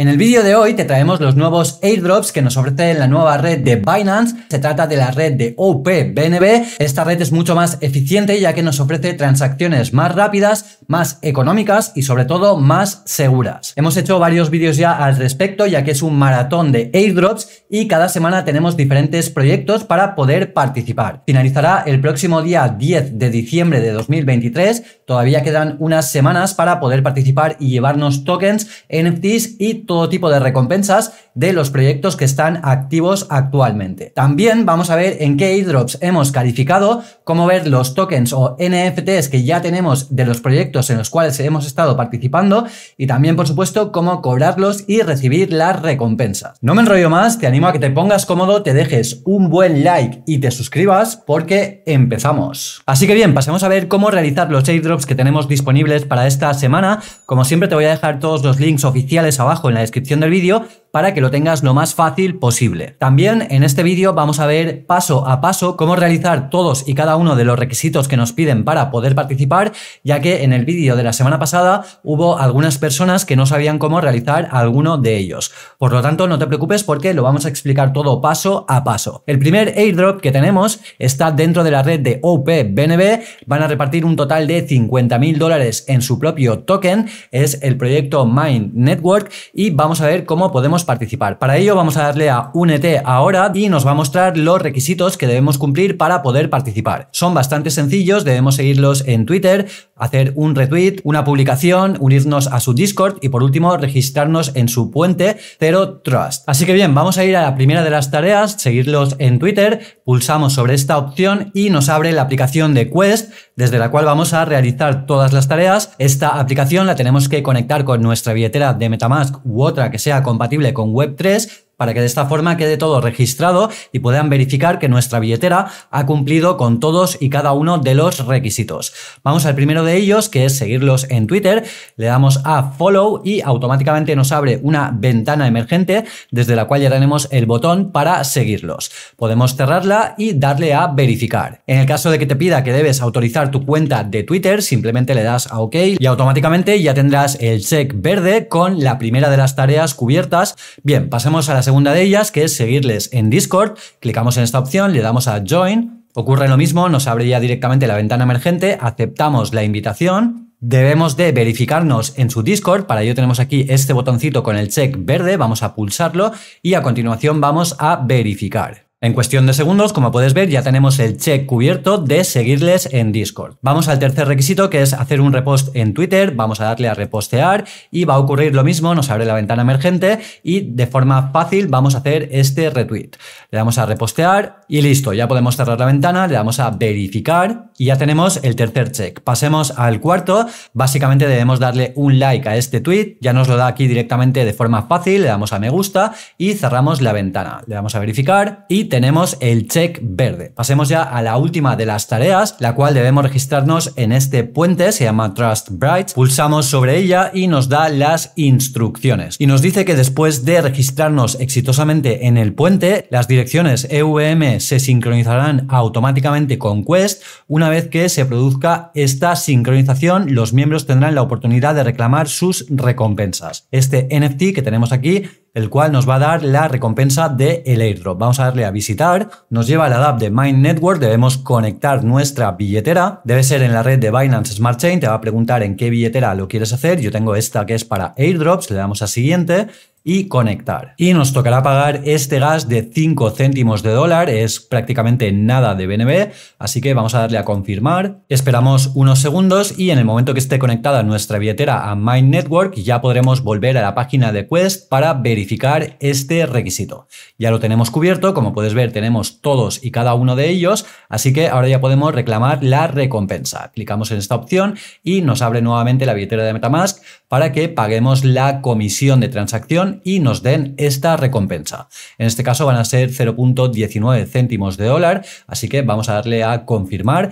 En el vídeo de hoy te traemos los nuevos airdrops que nos ofrece la nueva red de Binance. Se trata de la red de OPBNB. Esta red es mucho más eficiente ya que nos ofrece transacciones más rápidas, más económicas y sobre todo más seguras. Hemos hecho varios vídeos ya al respecto ya que es un maratón de airdrops y cada semana tenemos diferentes proyectos para poder participar. Finalizará el próximo día 10 de diciembre de 2023. Todavía quedan unas semanas para poder participar y llevarnos tokens, NFTs y todo tipo de recompensas de los proyectos que están activos actualmente. También vamos a ver en qué airdrops hemos calificado, cómo ver los tokens o NFTs que ya tenemos de los proyectos en los cuales hemos estado participando y también, por supuesto, cómo cobrarlos y recibir las recompensas. No me enrollo más, te animo a que te pongas cómodo, te dejes un buen like y te suscribas porque empezamos. Así que bien, pasemos a ver cómo realizar los airdrops que tenemos disponibles para esta semana. Como siempre te voy a dejar todos los links oficiales abajo en la descripción del vídeo para que lo tengas lo más fácil posible. También en este vídeo vamos a ver paso a paso cómo realizar todos y cada uno de los requisitos que nos piden para poder participar, ya que en el vídeo de la semana pasada hubo algunas personas que no sabían cómo realizar alguno de ellos. Por lo tanto, no te preocupes porque lo vamos a explicar todo paso a paso. El primer airdrop que tenemos está dentro de la red de OPBNB, van a repartir un total de 50.000 dólares en su propio token, es el proyecto Mind Network y vamos a ver cómo podemos participar. Para ello vamos a darle a Únete ahora y nos va a mostrar los requisitos que debemos cumplir para poder participar. Son bastante sencillos, debemos seguirlos en Twitter, hacer un retweet, una publicación, unirnos a su Discord y por último registrarnos en su puente Zero Trust. Así que bien, vamos a ir a la primera de las tareas, seguirlos en Twitter, pulsamos sobre esta opción y nos abre la aplicación de Quest desde la cual vamos a realizar todas las tareas. Esta aplicación la tenemos que conectar con nuestra billetera de Metamask u otra que sea compatible con Web3 para que de esta forma quede todo registrado y puedan verificar que nuestra billetera ha cumplido con todos y cada uno de los requisitos. Vamos al primero de ellos, que es seguirlos en Twitter, le damos a follow y automáticamente nos abre una ventana emergente desde la cual ya tenemos el botón para seguirlos. Podemos cerrarla y darle a verificar. En el caso de que te pida que debes autorizar tu cuenta de Twitter, simplemente le das a OK y automáticamente ya tendrás el check verde con la primera de las tareas cubiertas. Bien, pasemos a la segunda de ellas, que es seguirles en Discord, clicamos en esta opción, le damos a Join, ocurre lo mismo, nos abre ya directamente la ventana emergente, aceptamos la invitación, Debemos de verificarnos en su Discord, para ello tenemos aquí este botoncito con el check verde, vamos a pulsarlo y a continuación vamos a verificar. En cuestión de segundos, como puedes ver, ya tenemos el check cubierto de seguirles en Discord. Vamos al tercer requisito, que es hacer un repost en Twitter. Vamos a darle a repostear y va a ocurrir lo mismo, nos abre la ventana emergente y de forma fácil vamos a hacer este retweet. Le damos a repostear y listo, ya podemos cerrar la ventana, le damos a verificar y ya tenemos el tercer check. Pasemos al cuarto, básicamente debemos darle un like a este tweet, ya nos lo da aquí directamente de forma fácil, le damos a me gusta y cerramos la ventana. Le damos a verificar y tenemos el check verde. Pasemos ya a la última de las tareas, la cual debemos registrarnos en este puente, se llama trust bright Pulsamos sobre ella y nos da las instrucciones. Y nos dice que después de registrarnos exitosamente en el puente, las direcciones EVM se sincronizarán automáticamente con Quest. Una vez que se produzca esta sincronización, los miembros tendrán la oportunidad de reclamar sus recompensas. Este NFT que tenemos aquí el cual nos va a dar la recompensa de el airdrop. Vamos a darle a visitar, nos lleva a la app de Mind Network, debemos conectar nuestra billetera, debe ser en la red de Binance Smart Chain, te va a preguntar en qué billetera lo quieres hacer, yo tengo esta que es para airdrops, le damos a siguiente y conectar. Y nos tocará pagar este gas de 5 céntimos de dólar, es prácticamente nada de BNB, así que vamos a darle a confirmar. Esperamos unos segundos y en el momento que esté conectada nuestra billetera a My Network ya podremos volver a la página de Quest para verificar este requisito. Ya lo tenemos cubierto, como puedes ver tenemos todos y cada uno de ellos, así que ahora ya podemos reclamar la recompensa. Clicamos en esta opción y nos abre nuevamente la billetera de Metamask para que paguemos la comisión de transacción y nos den esta recompensa. En este caso van a ser 0.19 céntimos de dólar, así que vamos a darle a confirmar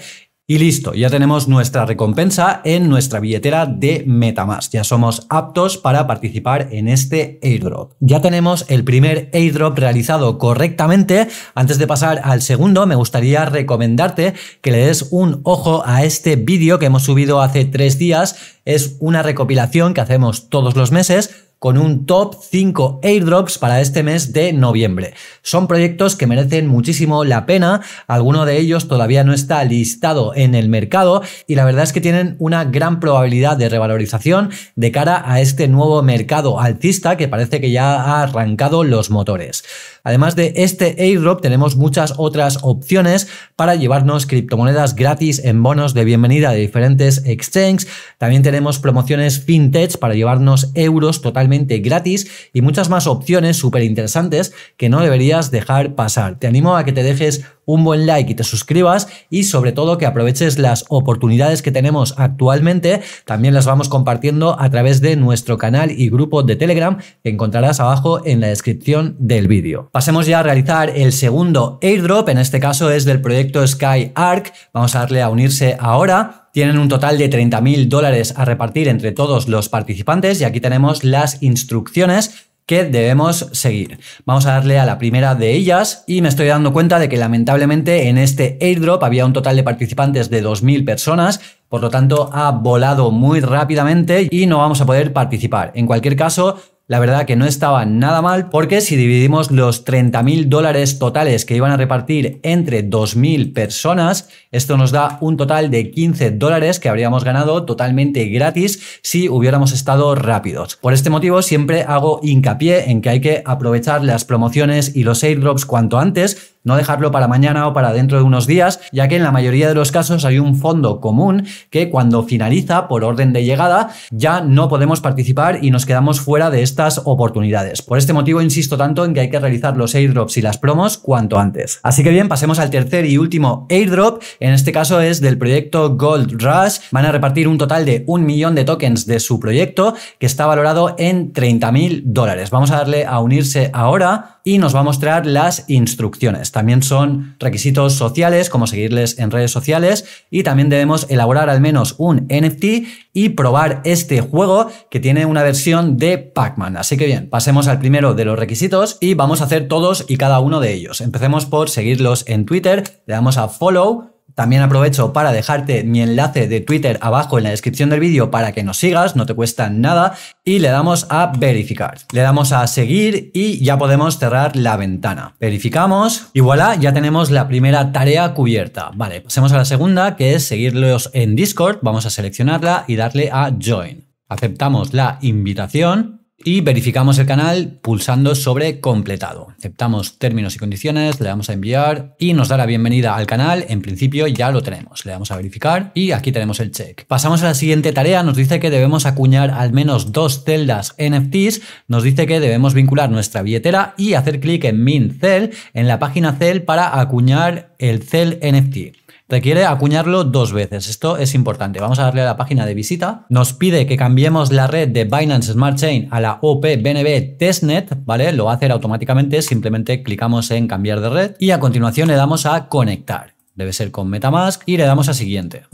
y listo, ya tenemos nuestra recompensa en nuestra billetera de Metamask. Ya somos aptos para participar en este airdrop. Ya tenemos el primer airdrop realizado correctamente. Antes de pasar al segundo, me gustaría recomendarte que le des un ojo a este vídeo que hemos subido hace tres días. Es una recopilación que hacemos todos los meses con un top 5 airdrops para este mes de noviembre. Son proyectos que merecen muchísimo la pena, alguno de ellos todavía no está listado en el mercado y la verdad es que tienen una gran probabilidad de revalorización de cara a este nuevo mercado alcista que parece que ya ha arrancado los motores. Además de este airdrop tenemos muchas otras opciones para llevarnos criptomonedas gratis en bonos de bienvenida de diferentes exchanges, también tenemos promociones fintech para llevarnos euros totalmente gratis y muchas más opciones súper interesantes que no deberías dejar pasar. Te animo a que te dejes un buen like y te suscribas y sobre todo que aproveches las oportunidades que tenemos actualmente. También las vamos compartiendo a través de nuestro canal y grupo de Telegram que encontrarás abajo en la descripción del vídeo. Pasemos ya a realizar el segundo airdrop, en este caso es del proyecto Sky Arc. Vamos a darle a unirse ahora. Tienen un total de 30.000 dólares a repartir entre todos los participantes y aquí tenemos las instrucciones que debemos seguir. Vamos a darle a la primera de ellas y me estoy dando cuenta de que lamentablemente en este airdrop había un total de participantes de 2.000 personas, por lo tanto ha volado muy rápidamente y no vamos a poder participar. En cualquier caso, la verdad que no estaba nada mal porque si dividimos los 30.000 dólares totales que iban a repartir entre 2.000 personas, esto nos da un total de 15 dólares que habríamos ganado totalmente gratis si hubiéramos estado rápidos. Por este motivo siempre hago hincapié en que hay que aprovechar las promociones y los airdrops cuanto antes no dejarlo para mañana o para dentro de unos días, ya que en la mayoría de los casos hay un fondo común que cuando finaliza por orden de llegada ya no podemos participar y nos quedamos fuera de estas oportunidades. Por este motivo insisto tanto en que hay que realizar los airdrops y las promos cuanto antes. Así que bien, pasemos al tercer y último airdrop, en este caso es del proyecto Gold Rush, van a repartir un total de un millón de tokens de su proyecto que está valorado en 30.000 mil dólares. Vamos a darle a unirse ahora y nos va a mostrar las instrucciones. También son requisitos sociales, como seguirles en redes sociales, y también debemos elaborar al menos un NFT y probar este juego que tiene una versión de Pac-Man. Así que bien, pasemos al primero de los requisitos y vamos a hacer todos y cada uno de ellos. Empecemos por seguirlos en Twitter, le damos a follow, también aprovecho para dejarte mi enlace de Twitter abajo en la descripción del vídeo para que nos sigas, no te cuesta nada, y le damos a verificar. Le damos a seguir y ya podemos cerrar la ventana. Verificamos y voilà, ya tenemos la primera tarea cubierta. Vale, pasemos a la segunda, que es seguirlos en Discord. Vamos a seleccionarla y darle a Join. Aceptamos la invitación y verificamos el canal pulsando sobre completado. Aceptamos términos y condiciones, le damos a enviar y nos da la bienvenida al canal. En principio ya lo tenemos. Le damos a verificar y aquí tenemos el check. Pasamos a la siguiente tarea. Nos dice que debemos acuñar al menos dos celdas NFTs. Nos dice que debemos vincular nuestra billetera y hacer clic en Min Cell en la página Cell para acuñar el Cell NFT. Requiere acuñarlo dos veces. Esto es importante. Vamos a darle a la página de visita. Nos pide que cambiemos la red de Binance Smart Chain a la OPBNB Testnet, ¿vale? Lo va a hacer automáticamente. Simplemente clicamos en cambiar de red y a continuación le damos a conectar. Debe ser con MetaMask y le damos a siguiente.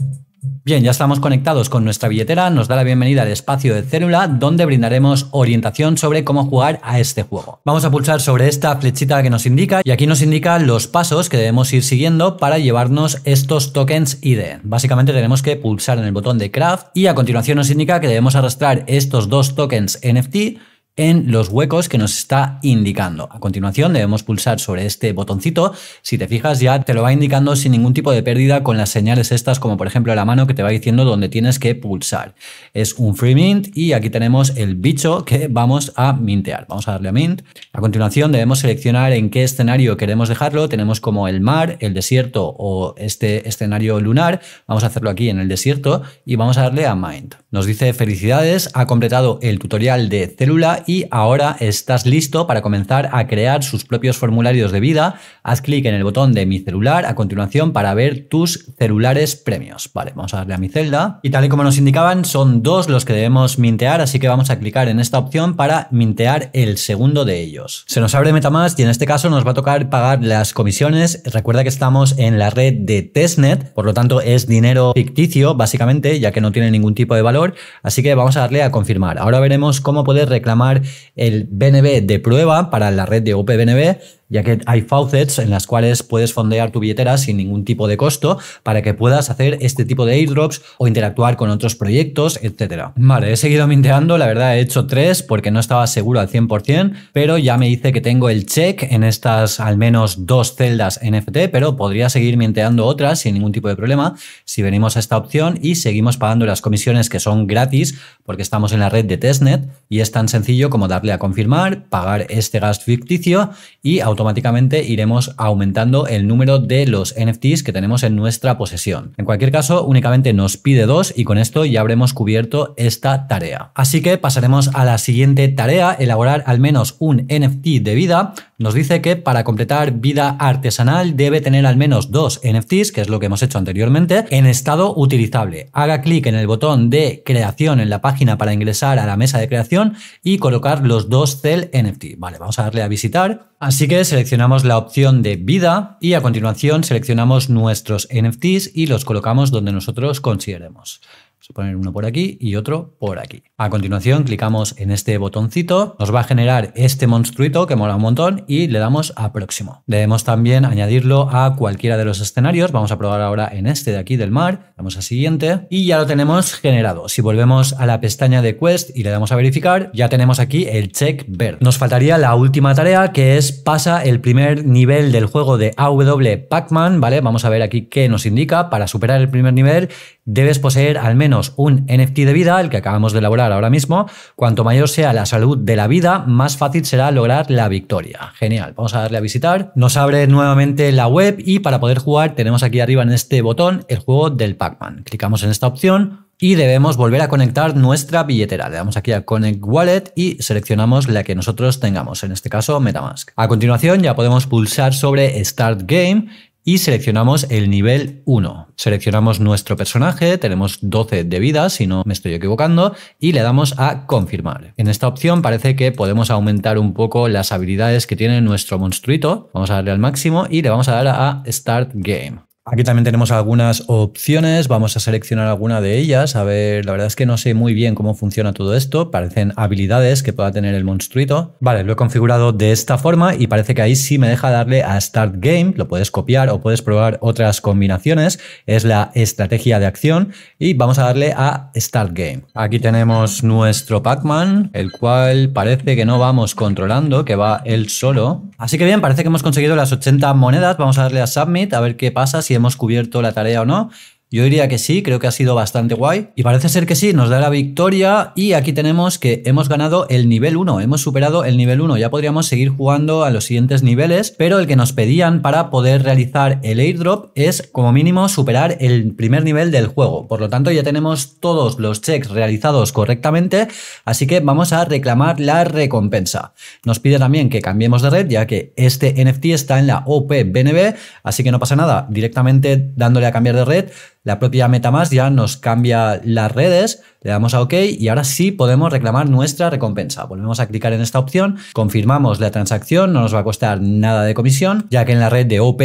Bien, ya estamos conectados con nuestra billetera, nos da la bienvenida al espacio de célula donde brindaremos orientación sobre cómo jugar a este juego. Vamos a pulsar sobre esta flechita que nos indica y aquí nos indica los pasos que debemos ir siguiendo para llevarnos estos tokens ID. Básicamente tenemos que pulsar en el botón de craft y a continuación nos indica que debemos arrastrar estos dos tokens NFT en los huecos que nos está indicando. A continuación debemos pulsar sobre este botoncito. Si te fijas ya te lo va indicando sin ningún tipo de pérdida con las señales estas como por ejemplo la mano que te va diciendo dónde tienes que pulsar. Es un free mint y aquí tenemos el bicho que vamos a mintear. Vamos a darle a mint. A continuación debemos seleccionar en qué escenario queremos dejarlo. Tenemos como el mar, el desierto o este escenario lunar. Vamos a hacerlo aquí en el desierto y vamos a darle a mind. Nos dice felicidades, ha completado el tutorial de célula y ahora estás listo para comenzar a crear sus propios formularios de vida. Haz clic en el botón de mi celular a continuación para ver tus celulares premios. Vale, vamos a darle a mi celda. Y tal y como nos indicaban, son dos los que debemos mintear, así que vamos a clicar en esta opción para mintear el segundo de ellos. Se nos abre MetaMask y en este caso nos va a tocar pagar las comisiones. Recuerda que estamos en la red de testnet, por lo tanto es dinero ficticio, básicamente, ya que no tiene ningún tipo de valor. Así que vamos a darle a confirmar. Ahora veremos cómo puedes reclamar el BNB de prueba para la red de UPBNB ya que hay faucets en las cuales puedes fondear tu billetera sin ningún tipo de costo para que puedas hacer este tipo de airdrops o interactuar con otros proyectos, etcétera Vale, he seguido minteando, la verdad he hecho tres porque no estaba seguro al 100%, pero ya me dice que tengo el check en estas al menos dos celdas NFT, pero podría seguir minteando otras sin ningún tipo de problema si venimos a esta opción y seguimos pagando las comisiones que son gratis porque estamos en la red de testnet y es tan sencillo como darle a confirmar, pagar este gas ficticio y automáticamente automáticamente iremos aumentando el número de los NFTs que tenemos en nuestra posesión. En cualquier caso, únicamente nos pide dos y con esto ya habremos cubierto esta tarea. Así que pasaremos a la siguiente tarea, elaborar al menos un NFT de vida nos dice que para completar vida artesanal debe tener al menos dos NFTs, que es lo que hemos hecho anteriormente, en estado utilizable. Haga clic en el botón de creación en la página para ingresar a la mesa de creación y colocar los dos cel NFT. Vale, vamos a darle a visitar. Así que seleccionamos la opción de vida y a continuación seleccionamos nuestros NFTs y los colocamos donde nosotros consideremos. Se uno por aquí y otro por aquí. A continuación clicamos en este botoncito, nos va a generar este monstruito que mola un montón y le damos a próximo. Debemos también añadirlo a cualquiera de los escenarios, vamos a probar ahora en este de aquí del mar, damos a siguiente y ya lo tenemos generado. Si volvemos a la pestaña de quest y le damos a verificar, ya tenemos aquí el check verde. Nos faltaría la última tarea que es pasa el primer nivel del juego de AW Pac-Man, ¿vale? Vamos a ver aquí qué nos indica para superar el primer nivel debes poseer al menos un NFT de vida, el que acabamos de elaborar ahora mismo. Cuanto mayor sea la salud de la vida, más fácil será lograr la victoria. Genial, vamos a darle a visitar. Nos abre nuevamente la web y para poder jugar tenemos aquí arriba en este botón el juego del Pac-Man. Clicamos en esta opción y debemos volver a conectar nuestra billetera. Le damos aquí a Connect Wallet y seleccionamos la que nosotros tengamos, en este caso Metamask. A continuación ya podemos pulsar sobre Start Game y seleccionamos el nivel 1. Seleccionamos nuestro personaje, tenemos 12 de vida, si no me estoy equivocando, y le damos a confirmar. En esta opción parece que podemos aumentar un poco las habilidades que tiene nuestro monstruito. Vamos a darle al máximo y le vamos a dar a Start Game. Aquí también tenemos algunas opciones, vamos a seleccionar alguna de ellas. A ver, la verdad es que no sé muy bien cómo funciona todo esto, parecen habilidades que pueda tener el monstruito. Vale, lo he configurado de esta forma y parece que ahí sí me deja darle a Start Game, lo puedes copiar o puedes probar otras combinaciones, es la estrategia de acción y vamos a darle a Start Game. Aquí tenemos nuestro Pac-Man, el cual parece que no vamos controlando, que va él solo. Así que bien, parece que hemos conseguido las 80 monedas, vamos a darle a Submit a ver qué pasa hemos cubierto la tarea o no, yo diría que sí, creo que ha sido bastante guay. Y parece ser que sí, nos da la victoria. Y aquí tenemos que hemos ganado el nivel 1, hemos superado el nivel 1. Ya podríamos seguir jugando a los siguientes niveles, pero el que nos pedían para poder realizar el airdrop es como mínimo superar el primer nivel del juego. Por lo tanto, ya tenemos todos los checks realizados correctamente, así que vamos a reclamar la recompensa. Nos pide también que cambiemos de red, ya que este NFT está en la OP BNB, así que no pasa nada, directamente dándole a cambiar de red la propia MetaMask ya nos cambia las redes le damos a OK y ahora sí podemos reclamar nuestra recompensa. Volvemos a clicar en esta opción, confirmamos la transacción, no nos va a costar nada de comisión, ya que en la red de OP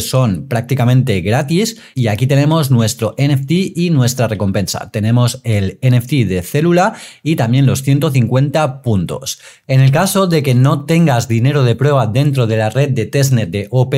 son prácticamente gratis y aquí tenemos nuestro NFT y nuestra recompensa. Tenemos el NFT de célula y también los 150 puntos. En el caso de que no tengas dinero de prueba dentro de la red de testnet de OP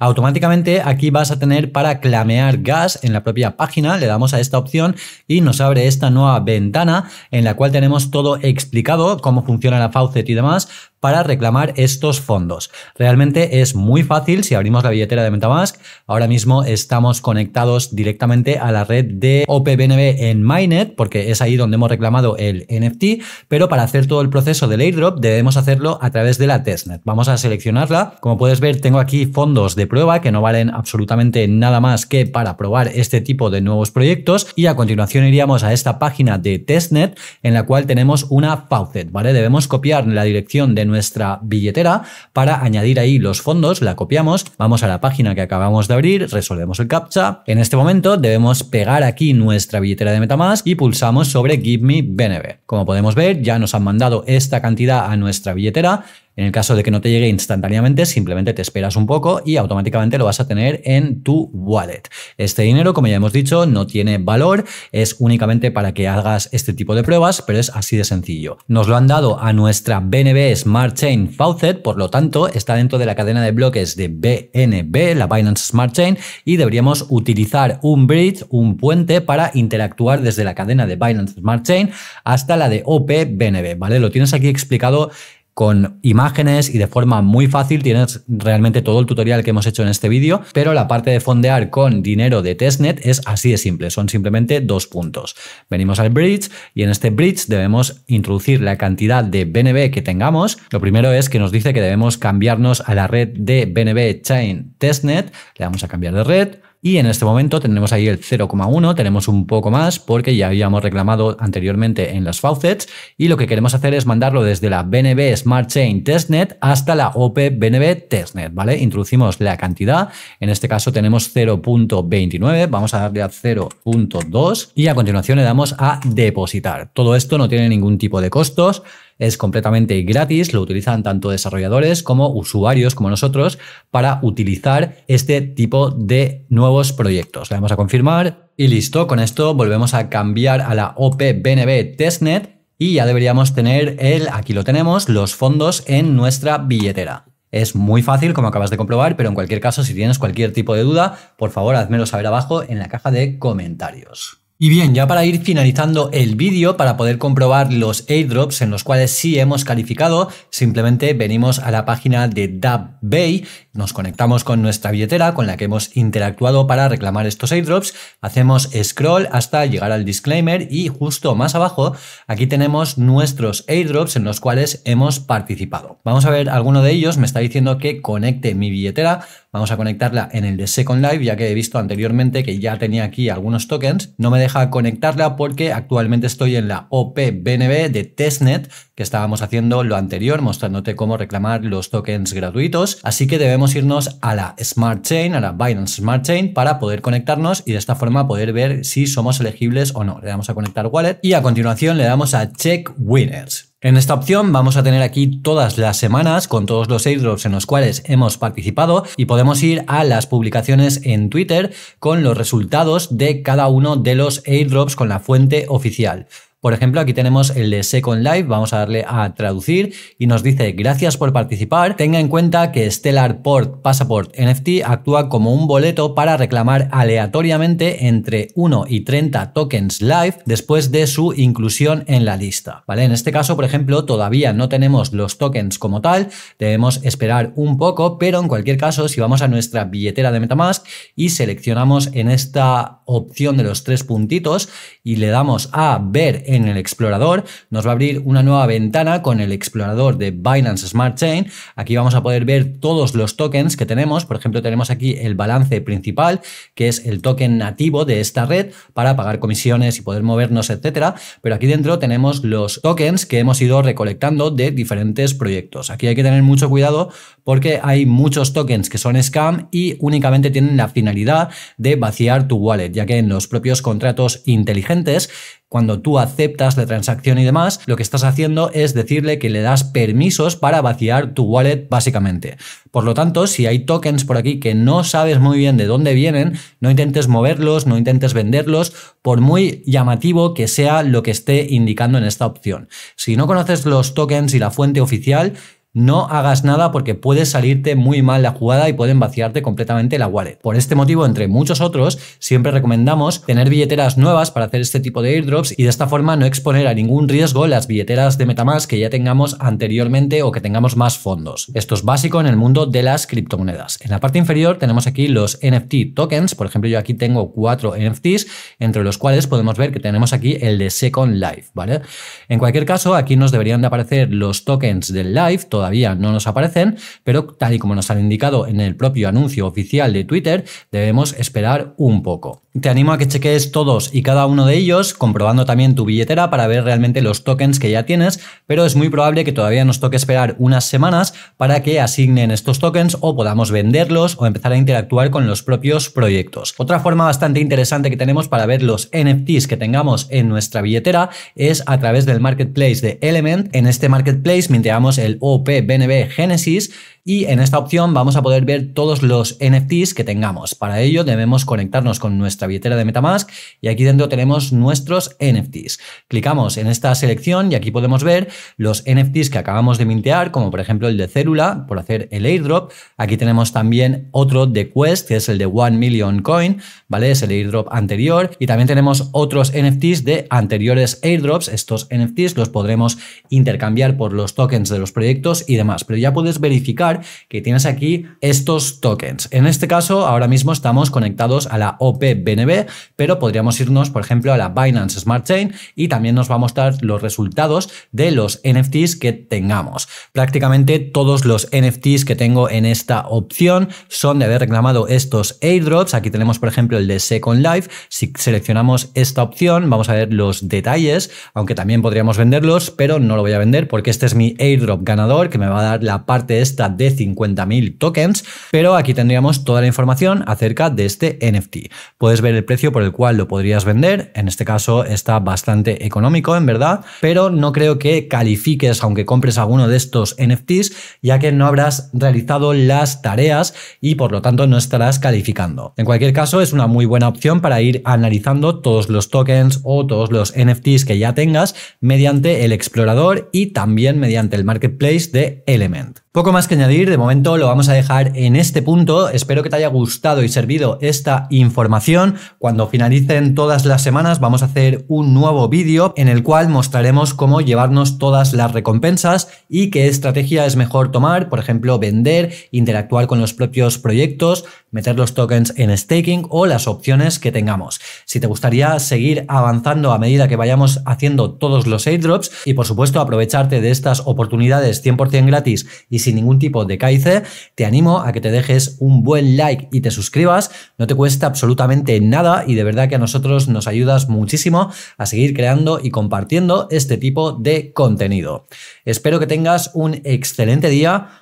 automáticamente aquí vas a tener para clamear gas en la propia página, le damos a esta opción y nos abre esta nueva ventana en la cual tenemos todo explicado, cómo funciona la faucet y demás, para reclamar estos fondos. Realmente es muy fácil si abrimos la billetera de Metamask. Ahora mismo estamos conectados directamente a la red de OPBNB en MyNet porque es ahí donde hemos reclamado el NFT, pero para hacer todo el proceso del airdrop debemos hacerlo a través de la testnet. Vamos a seleccionarla. Como puedes ver, tengo aquí fondos de prueba que no valen absolutamente nada más que para probar este tipo de nuevos proyectos y a continuación iríamos a esta página de testnet en la cual tenemos una faucet, ¿vale? Debemos copiar la dirección de nuestra billetera para añadir ahí los fondos, la copiamos, vamos a la página que acabamos de abrir, resolvemos el captcha. En este momento debemos pegar aquí nuestra billetera de Metamask y pulsamos sobre Give me BNB. Como podemos ver, ya nos han mandado esta cantidad a nuestra billetera en el caso de que no te llegue instantáneamente, simplemente te esperas un poco y automáticamente lo vas a tener en tu wallet. Este dinero, como ya hemos dicho, no tiene valor, es únicamente para que hagas este tipo de pruebas, pero es así de sencillo. Nos lo han dado a nuestra BNB Smart Chain Faucet, por lo tanto, está dentro de la cadena de bloques de BNB, la Binance Smart Chain, y deberíamos utilizar un bridge, un puente para interactuar desde la cadena de Binance Smart Chain hasta la de OP BNB, ¿vale? Lo tienes aquí explicado con imágenes y de forma muy fácil. Tienes realmente todo el tutorial que hemos hecho en este vídeo, pero la parte de fondear con dinero de testnet es así de simple. Son simplemente dos puntos. Venimos al bridge y en este bridge debemos introducir la cantidad de BNB que tengamos. Lo primero es que nos dice que debemos cambiarnos a la red de BNB Chain Testnet. Le vamos a cambiar de red y en este momento tenemos ahí el 0,1, tenemos un poco más porque ya habíamos reclamado anteriormente en las faucets y lo que queremos hacer es mandarlo desde la BNB Smart Chain Testnet hasta la OP BNB Testnet, ¿vale? Introducimos la cantidad, en este caso tenemos 0.29, vamos a darle a 0.2 y a continuación le damos a depositar. Todo esto no tiene ningún tipo de costos, es completamente gratis, lo utilizan tanto desarrolladores como usuarios como nosotros para utilizar este tipo de nuevos proyectos. Le vamos a confirmar y listo, con esto volvemos a cambiar a la OPBNB Testnet y ya deberíamos tener el, aquí lo tenemos, los fondos en nuestra billetera. Es muy fácil, como acabas de comprobar, pero en cualquier caso, si tienes cualquier tipo de duda, por favor, hazmelo saber abajo en la caja de comentarios. Y bien, ya para ir finalizando el vídeo, para poder comprobar los airdrops en los cuales sí hemos calificado, simplemente venimos a la página de DubBay nos conectamos con nuestra billetera con la que hemos interactuado para reclamar estos airdrops, hacemos scroll hasta llegar al disclaimer y justo más abajo aquí tenemos nuestros airdrops en los cuales hemos participado. Vamos a ver alguno de ellos, me está diciendo que conecte mi billetera, vamos a conectarla en el de Second live ya que he visto anteriormente que ya tenía aquí algunos tokens, no me deja conectarla porque actualmente estoy en la OPBNB de testnet que estábamos haciendo lo anterior mostrándote cómo reclamar los tokens gratuitos, así que debemos irnos a la Smart Chain, a la Binance Smart Chain, para poder conectarnos y de esta forma poder ver si somos elegibles o no. Le damos a conectar wallet y a continuación le damos a check winners. En esta opción vamos a tener aquí todas las semanas con todos los airdrops en los cuales hemos participado y podemos ir a las publicaciones en Twitter con los resultados de cada uno de los airdrops con la fuente oficial. Por ejemplo, aquí tenemos el de Second live vamos a darle a traducir y nos dice gracias por participar. Tenga en cuenta que Stellar Port Passport NFT actúa como un boleto para reclamar aleatoriamente entre 1 y 30 tokens live después de su inclusión en la lista. ¿vale? En este caso, por ejemplo, todavía no tenemos los tokens como tal, debemos esperar un poco, pero en cualquier caso, si vamos a nuestra billetera de Metamask y seleccionamos en esta opción de los tres puntitos y le damos a ver en el explorador, nos va a abrir una nueva ventana con el explorador de Binance Smart Chain. Aquí vamos a poder ver todos los tokens que tenemos. Por ejemplo, tenemos aquí el balance principal, que es el token nativo de esta red para pagar comisiones y poder movernos, etcétera. Pero aquí dentro tenemos los tokens que hemos ido recolectando de diferentes proyectos. Aquí hay que tener mucho cuidado porque hay muchos tokens que son scam y únicamente tienen la finalidad de vaciar tu wallet, ya que en los propios contratos inteligentes cuando tú aceptas la transacción y demás, lo que estás haciendo es decirle que le das permisos para vaciar tu wallet básicamente. Por lo tanto, si hay tokens por aquí que no sabes muy bien de dónde vienen, no intentes moverlos, no intentes venderlos, por muy llamativo que sea lo que esté indicando en esta opción. Si no conoces los tokens y la fuente oficial, no hagas nada porque puede salirte muy mal la jugada y pueden vaciarte completamente la wallet. Por este motivo, entre muchos otros, siempre recomendamos tener billeteras nuevas para hacer este tipo de airdrops y de esta forma no exponer a ningún riesgo las billeteras de Metamask que ya tengamos anteriormente o que tengamos más fondos. Esto es básico en el mundo de las criptomonedas. En la parte inferior tenemos aquí los NFT tokens, por ejemplo yo aquí tengo cuatro NFTs, entre los cuales podemos ver que tenemos aquí el de Second Life, ¿vale? En cualquier caso, aquí nos deberían de aparecer los tokens del Life todavía no nos aparecen, pero tal y como nos han indicado en el propio anuncio oficial de Twitter, debemos esperar un poco. Te animo a que cheques todos y cada uno de ellos, comprobando también tu billetera para ver realmente los tokens que ya tienes, pero es muy probable que todavía nos toque esperar unas semanas para que asignen estos tokens o podamos venderlos o empezar a interactuar con los propios proyectos. Otra forma bastante interesante que tenemos para ver los NFTs que tengamos en nuestra billetera es a través del marketplace de Element. En este marketplace minteamos el OP BNB Genesis y en esta opción vamos a poder ver todos los NFTs que tengamos. Para ello debemos conectarnos con nuestra billetera de Metamask y aquí dentro tenemos nuestros NFTs. Clicamos en esta selección y aquí podemos ver los NFTs que acabamos de mintear, como por ejemplo el de Célula, por hacer el airdrop. Aquí tenemos también otro de Quest, que es el de One Million Coin, ¿vale? Es el airdrop anterior. Y también tenemos otros NFTs de anteriores airdrops. Estos NFTs los podremos intercambiar por los tokens de los proyectos y demás. Pero ya puedes verificar que tienes aquí estos tokens. En este caso, ahora mismo estamos conectados a la OPBNB, pero podríamos irnos, por ejemplo, a la Binance Smart Chain y también nos va a mostrar los resultados de los NFTs que tengamos. Prácticamente todos los NFTs que tengo en esta opción son de haber reclamado estos airdrops. Aquí tenemos, por ejemplo, el de Second Life. Si seleccionamos esta opción, vamos a ver los detalles, aunque también podríamos venderlos, pero no lo voy a vender porque este es mi airdrop ganador que me va a dar la parte esta de de 50.000 tokens, pero aquí tendríamos toda la información acerca de este NFT. Puedes ver el precio por el cual lo podrías vender, en este caso está bastante económico en verdad, pero no creo que califiques aunque compres alguno de estos NFTs, ya que no habrás realizado las tareas y por lo tanto no estarás calificando. En cualquier caso, es una muy buena opción para ir analizando todos los tokens o todos los NFTs que ya tengas mediante el explorador y también mediante el marketplace de Element. Poco más que añadir, de momento lo vamos a dejar en este punto. Espero que te haya gustado y servido esta información. Cuando finalicen todas las semanas vamos a hacer un nuevo vídeo en el cual mostraremos cómo llevarnos todas las recompensas y qué estrategia es mejor tomar, por ejemplo, vender, interactuar con los propios proyectos, meter los tokens en staking o las opciones que tengamos. Si te gustaría seguir avanzando a medida que vayamos haciendo todos los airdrops y por supuesto aprovecharte de estas oportunidades 100% gratis y sin ningún tipo de caice, te animo a que te dejes un buen like y te suscribas, no te cuesta absolutamente nada y de verdad que a nosotros nos ayudas muchísimo a seguir creando y compartiendo este tipo de contenido. Espero que tengas un excelente día